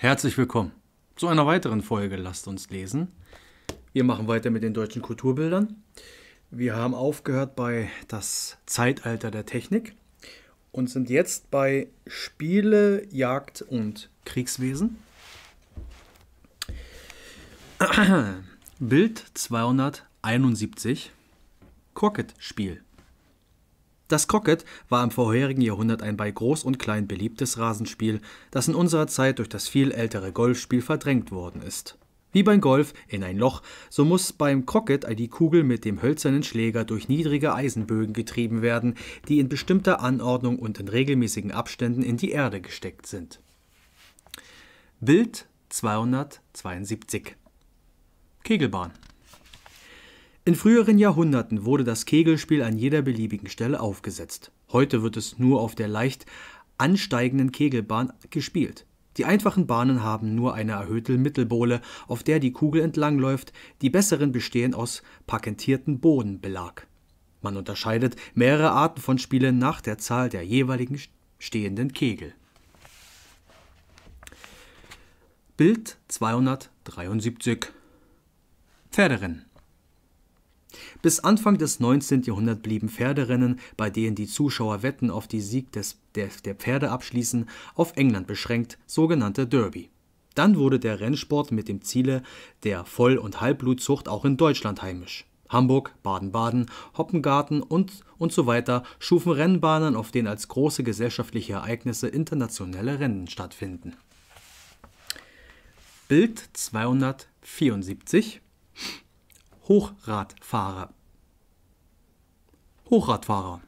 Herzlich willkommen zu einer weiteren Folge Lasst uns lesen. Wir machen weiter mit den deutschen Kulturbildern. Wir haben aufgehört bei das Zeitalter der Technik und sind jetzt bei Spiele, Jagd und Kriegswesen. Bild 271 Crockett-Spiel. Das Crockett war im vorherigen Jahrhundert ein bei Groß und Klein beliebtes Rasenspiel, das in unserer Zeit durch das viel ältere Golfspiel verdrängt worden ist. Wie beim Golf in ein Loch, so muss beim Crockett die Kugel mit dem hölzernen Schläger durch niedrige Eisenbögen getrieben werden, die in bestimmter Anordnung und in regelmäßigen Abständen in die Erde gesteckt sind. Bild 272 Kegelbahn in früheren Jahrhunderten wurde das Kegelspiel an jeder beliebigen Stelle aufgesetzt. Heute wird es nur auf der leicht ansteigenden Kegelbahn gespielt. Die einfachen Bahnen haben nur eine erhöhte Mittelbohle, auf der die Kugel entlangläuft, die besseren bestehen aus parkentierten Bodenbelag. Man unterscheidet mehrere Arten von Spielen nach der Zahl der jeweiligen stehenden Kegel. Bild 273 Pferderennen bis Anfang des 19. Jahrhunderts blieben Pferderennen, bei denen die Zuschauer Wetten auf den Sieg des, der, der Pferde abschließen, auf England beschränkt, sogenannte Derby. Dann wurde der Rennsport mit dem Ziele der Voll- und Halbblutzucht auch in Deutschland heimisch. Hamburg, Baden-Baden, Hoppengarten und, und so weiter schufen Rennbahnen, auf denen als große gesellschaftliche Ereignisse internationale Rennen stattfinden. Bild 274 Hochradfahrer. Hochradfahrer.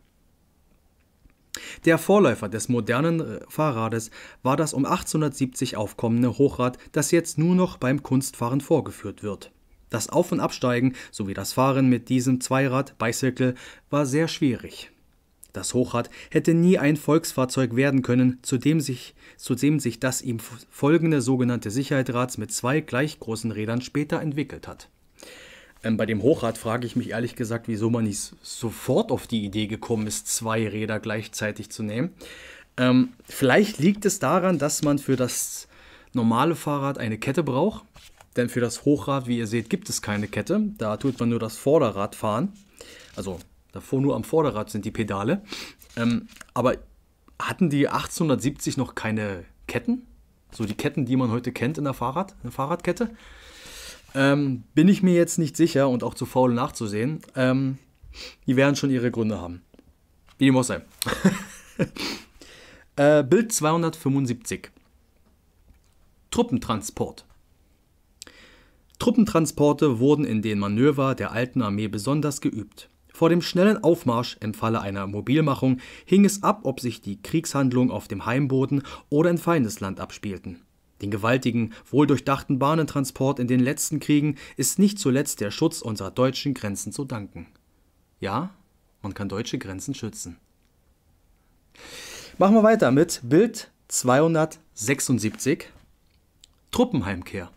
Der Vorläufer des modernen äh, Fahrrades war das um 1870 aufkommende Hochrad, das jetzt nur noch beim Kunstfahren vorgeführt wird. Das Auf- und Absteigen sowie das Fahren mit diesem Zweirad, Bicycle, war sehr schwierig. Das Hochrad hätte nie ein Volksfahrzeug werden können, zu dem sich, zu dem sich das ihm folgende sogenannte Sicherheitsrad mit zwei gleich großen Rädern später entwickelt hat. Ähm, bei dem Hochrad frage ich mich ehrlich gesagt, wieso man nicht sofort auf die Idee gekommen ist, zwei Räder gleichzeitig zu nehmen. Ähm, vielleicht liegt es daran, dass man für das normale Fahrrad eine Kette braucht. Denn für das Hochrad, wie ihr seht, gibt es keine Kette. Da tut man nur das Vorderrad fahren. Also davor nur am Vorderrad sind die Pedale. Ähm, aber hatten die 1870 noch keine Ketten? So die Ketten, die man heute kennt in der Fahrrad, in der Fahrradkette? Ähm, bin ich mir jetzt nicht sicher und auch zu faul nachzusehen. Ähm, die werden schon ihre Gründe haben. Wie dem auch sei. äh, Bild 275. Truppentransport. Truppentransporte wurden in den Manöver der alten Armee besonders geübt. Vor dem schnellen Aufmarsch im Falle einer Mobilmachung hing es ab, ob sich die Kriegshandlungen auf dem Heimboden oder in Feindesland abspielten. Den gewaltigen, wohldurchdachten Bahnentransport in den letzten Kriegen ist nicht zuletzt der Schutz unserer deutschen Grenzen zu danken. Ja, man kann deutsche Grenzen schützen. Machen wir weiter mit Bild 276 Truppenheimkehr.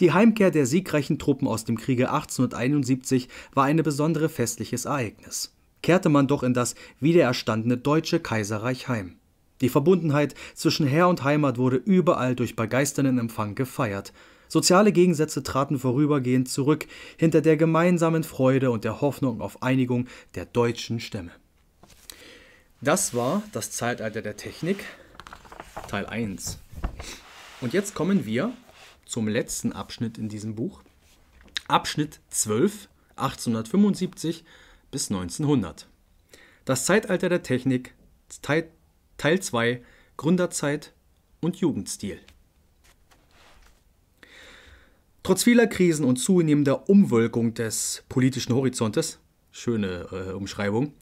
Die Heimkehr der siegreichen Truppen aus dem Kriege 1871 war ein besonderes festliches Ereignis. Kehrte man doch in das wiedererstandene deutsche Kaiserreich heim. Die Verbundenheit zwischen Herr und Heimat wurde überall durch begeisternden Empfang gefeiert. Soziale Gegensätze traten vorübergehend zurück hinter der gemeinsamen Freude und der Hoffnung auf Einigung der deutschen Stämme. Das war das Zeitalter der Technik, Teil 1. Und jetzt kommen wir zum letzten Abschnitt in diesem Buch. Abschnitt 12, 1875 bis 1900. Das Zeitalter der Technik, Teil Zeit Teil 2 Gründerzeit und Jugendstil. Trotz vieler Krisen und zunehmender Umwölkung des politischen Horizontes, schöne äh, Umschreibung,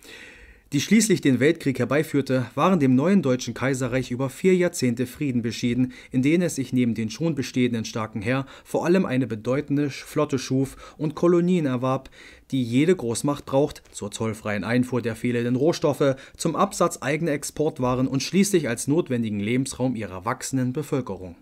die schließlich den Weltkrieg herbeiführte, waren dem neuen deutschen Kaiserreich über vier Jahrzehnte Frieden beschieden, in denen es sich neben den schon bestehenden starken Heer vor allem eine bedeutende Flotte schuf und Kolonien erwarb, die jede Großmacht braucht, zur zollfreien Einfuhr der fehlenden Rohstoffe, zum Absatz eigener Exportwaren und schließlich als notwendigen Lebensraum ihrer wachsenden Bevölkerung.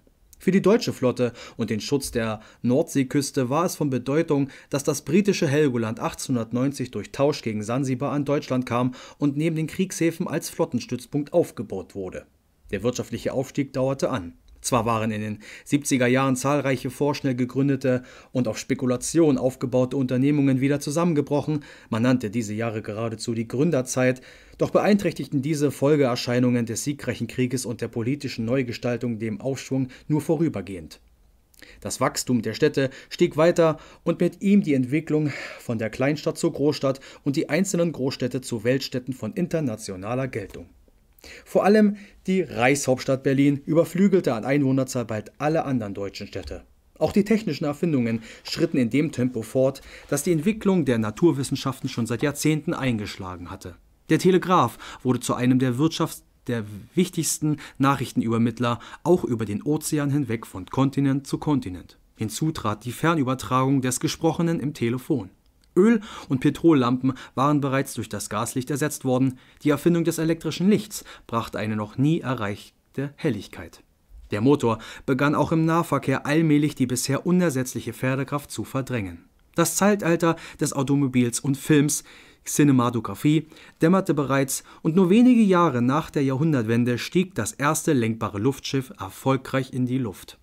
Für die deutsche Flotte und den Schutz der Nordseeküste war es von Bedeutung, dass das britische Helgoland 1890 durch Tausch gegen Sansibar an Deutschland kam und neben den Kriegshäfen als Flottenstützpunkt aufgebaut wurde. Der wirtschaftliche Aufstieg dauerte an. Zwar waren in den 70er Jahren zahlreiche vorschnell gegründete und auf Spekulation aufgebaute Unternehmungen wieder zusammengebrochen, man nannte diese Jahre geradezu die Gründerzeit, doch beeinträchtigten diese Folgeerscheinungen des siegreichen Krieges und der politischen Neugestaltung dem Aufschwung nur vorübergehend. Das Wachstum der Städte stieg weiter und mit ihm die Entwicklung von der Kleinstadt zur Großstadt und die einzelnen Großstädte zu Weltstädten von internationaler Geltung. Vor allem die Reichshauptstadt Berlin überflügelte an Einwohnerzahl bald alle anderen deutschen Städte. Auch die technischen Erfindungen schritten in dem Tempo fort, das die Entwicklung der Naturwissenschaften schon seit Jahrzehnten eingeschlagen hatte. Der Telegraph wurde zu einem der Wirtschafts der wichtigsten Nachrichtenübermittler auch über den Ozean hinweg von Kontinent zu Kontinent. Hinzu trat die Fernübertragung des Gesprochenen im Telefon. Öl- und Petrollampen waren bereits durch das Gaslicht ersetzt worden. Die Erfindung des elektrischen Lichts brachte eine noch nie erreichte Helligkeit. Der Motor begann auch im Nahverkehr allmählich die bisher unersetzliche Pferdekraft zu verdrängen. Das Zeitalter des Automobils und Films, Cinematographie, dämmerte bereits und nur wenige Jahre nach der Jahrhundertwende stieg das erste lenkbare Luftschiff erfolgreich in die Luft.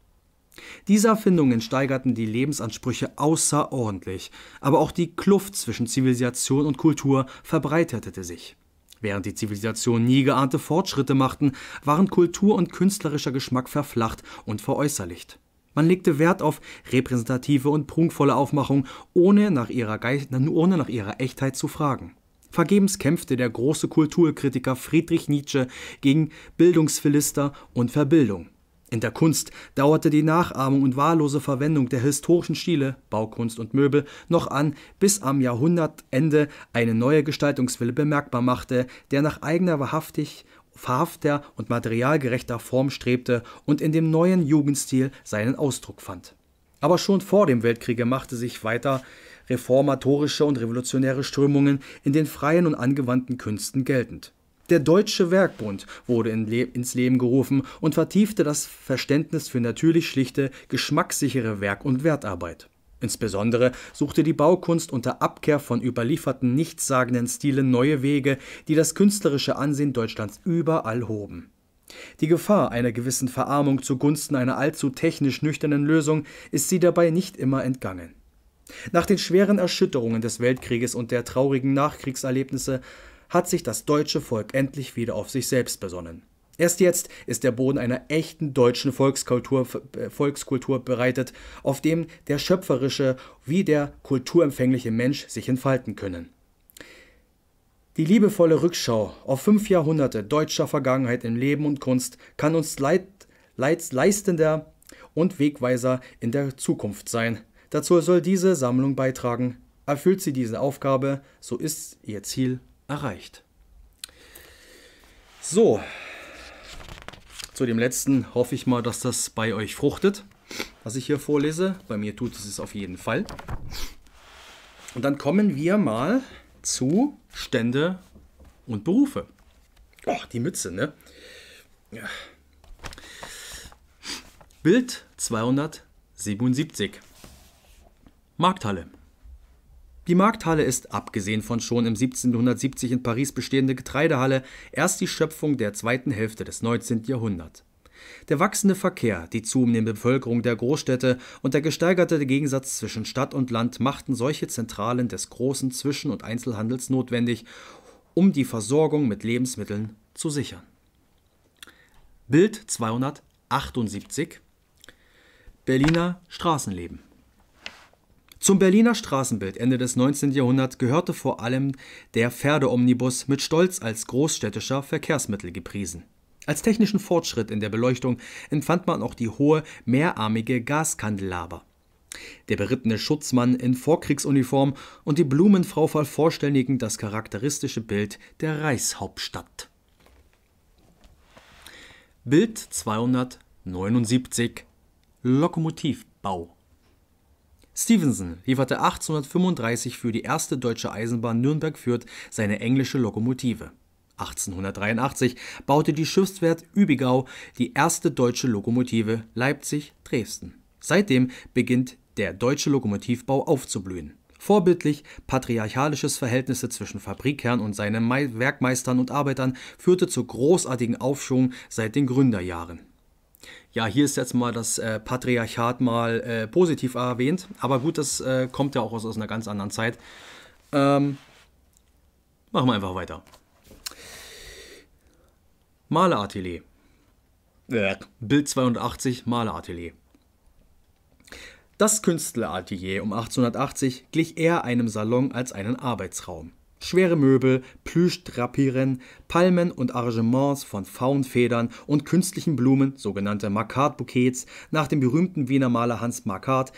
Diese Erfindungen steigerten die Lebensansprüche außerordentlich, aber auch die Kluft zwischen Zivilisation und Kultur verbreiterte sich. Während die Zivilisation nie geahnte Fortschritte machten, waren Kultur und künstlerischer Geschmack verflacht und veräußerlicht. Man legte Wert auf repräsentative und prunkvolle Aufmachung, ohne nach ihrer, Geist ohne nach ihrer Echtheit zu fragen. Vergebens kämpfte der große Kulturkritiker Friedrich Nietzsche gegen Bildungsphilister und Verbildung. In der Kunst dauerte die Nachahmung und wahllose Verwendung der historischen Stile, Baukunst und Möbel noch an, bis am Jahrhundertende eine neue Gestaltungswille bemerkbar machte, der nach eigener wahrhaftig verhafter und materialgerechter Form strebte und in dem neuen Jugendstil seinen Ausdruck fand. Aber schon vor dem Weltkriege machte sich weiter reformatorische und revolutionäre Strömungen in den freien und angewandten Künsten geltend. Der Deutsche Werkbund wurde in Le ins Leben gerufen und vertiefte das Verständnis für natürlich schlichte, geschmackssichere Werk- und Wertarbeit. Insbesondere suchte die Baukunst unter Abkehr von überlieferten, nichtssagenden Stilen neue Wege, die das künstlerische Ansehen Deutschlands überall hoben. Die Gefahr einer gewissen Verarmung zugunsten einer allzu technisch nüchternen Lösung ist sie dabei nicht immer entgangen. Nach den schweren Erschütterungen des Weltkrieges und der traurigen Nachkriegserlebnisse hat sich das deutsche Volk endlich wieder auf sich selbst besonnen. Erst jetzt ist der Boden einer echten deutschen Volkskultur, äh, Volkskultur bereitet, auf dem der schöpferische wie der kulturempfängliche Mensch sich entfalten können. Die liebevolle Rückschau auf fünf Jahrhunderte deutscher Vergangenheit in Leben und Kunst kann uns Leit, Leit, leistender und Wegweiser in der Zukunft sein. Dazu soll diese Sammlung beitragen. Erfüllt sie diese Aufgabe, so ist ihr Ziel erreicht. So, zu dem letzten hoffe ich mal, dass das bei euch fruchtet, was ich hier vorlese. Bei mir tut es es auf jeden Fall. Und dann kommen wir mal zu Stände und Berufe. Oh, die Mütze, ne? Ja. Bild 277. Markthalle. Die Markthalle ist, abgesehen von schon im 1770 in Paris bestehende Getreidehalle, erst die Schöpfung der zweiten Hälfte des 19. Jahrhunderts. Der wachsende Verkehr, die zunehmende Bevölkerung der Großstädte und der gesteigerte Gegensatz zwischen Stadt und Land machten solche Zentralen des großen Zwischen- und Einzelhandels notwendig, um die Versorgung mit Lebensmitteln zu sichern. Bild 278 Berliner Straßenleben zum Berliner Straßenbild Ende des 19. Jahrhunderts gehörte vor allem der Pferdeomnibus mit Stolz als großstädtischer Verkehrsmittel gepriesen. Als technischen Fortschritt in der Beleuchtung empfand man auch die hohe, mehrarmige Gaskandelaber. Der berittene Schutzmann in Vorkriegsuniform und die Blumenfrau vervollständigen das charakteristische Bild der Reichshauptstadt. Bild 279 Lokomotivbau Stevenson lieferte 1835 für die erste deutsche Eisenbahn Nürnberg-Fürth seine englische Lokomotive. 1883 baute die Schiffswerft Übigau die erste deutsche Lokomotive Leipzig-Dresden. Seitdem beginnt der deutsche Lokomotivbau aufzublühen. Vorbildlich patriarchalisches Verhältnisse zwischen Fabrikherrn und seinen Werkmeistern und Arbeitern führte zu großartigen Aufschwung seit den Gründerjahren ja, hier ist jetzt mal das äh, Patriarchat mal äh, positiv erwähnt. Aber gut, das äh, kommt ja auch aus, aus einer ganz anderen Zeit. Ähm, machen wir einfach weiter. Maleratelier. Bild 82, Maleratelier. Das Künstleratelier um 1880 glich eher einem Salon als einem Arbeitsraum schwere Möbel, Plüschdrapieren, Palmen und Arrangements von Faunfedern und künstlichen Blumen, sogenannte Markart-Bouquets, nach dem berühmten Wiener Maler Hans Makart,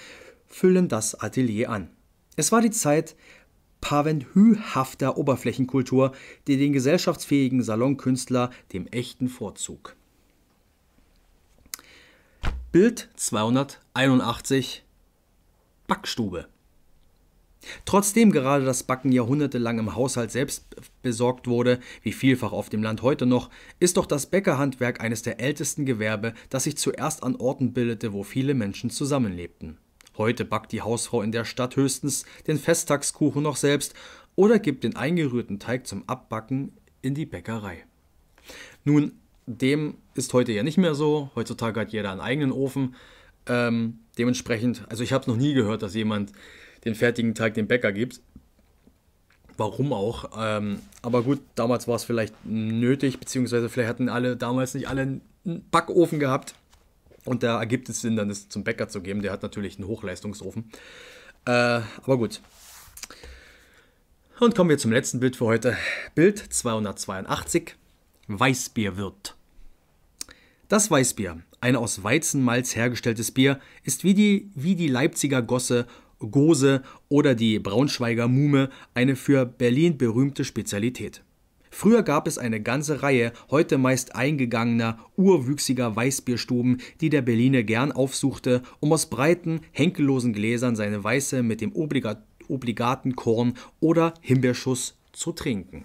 füllen das Atelier an. Es war die Zeit pavenhühafter Oberflächenkultur, die den gesellschaftsfähigen Salonkünstler dem echten Vorzug. Bild 281 Backstube Trotzdem gerade das Backen jahrhundertelang im Haushalt selbst besorgt wurde, wie vielfach auf dem Land heute noch, ist doch das Bäckerhandwerk eines der ältesten Gewerbe, das sich zuerst an Orten bildete, wo viele Menschen zusammenlebten. Heute backt die Hausfrau in der Stadt höchstens den Festtagskuchen noch selbst oder gibt den eingerührten Teig zum Abbacken in die Bäckerei. Nun, dem ist heute ja nicht mehr so. Heutzutage hat jeder einen eigenen Ofen. Ähm, dementsprechend, also ich habe es noch nie gehört, dass jemand den fertigen Teig dem Bäcker gibst. Warum auch? Ähm, aber gut, damals war es vielleicht nötig, beziehungsweise vielleicht hatten alle damals nicht alle einen Backofen gehabt. Und da ergibt es Sinn, dann es zum Bäcker zu geben. Der hat natürlich einen Hochleistungsofen. Äh, aber gut. Und kommen wir zum letzten Bild für heute. Bild 282. Weißbierwirt. Das Weißbier, ein aus Weizenmalz hergestelltes Bier, ist wie die, wie die Leipziger Gosse Gose oder die Braunschweiger Mume eine für Berlin berühmte Spezialität. Früher gab es eine ganze Reihe heute meist eingegangener, urwüchsiger Weißbierstuben, die der Berliner gern aufsuchte, um aus breiten, henkellosen Gläsern seine Weiße mit dem Obligat obligaten Korn oder Himbeerschuss zu trinken.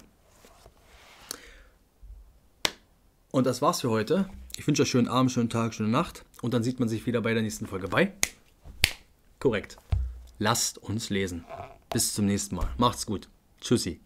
Und das war's für heute. Ich wünsche euch schönen Abend, schönen Tag, schöne Nacht und dann sieht man sich wieder bei der nächsten Folge. Bye. Korrekt. Lasst uns lesen. Bis zum nächsten Mal. Macht's gut. Tschüssi.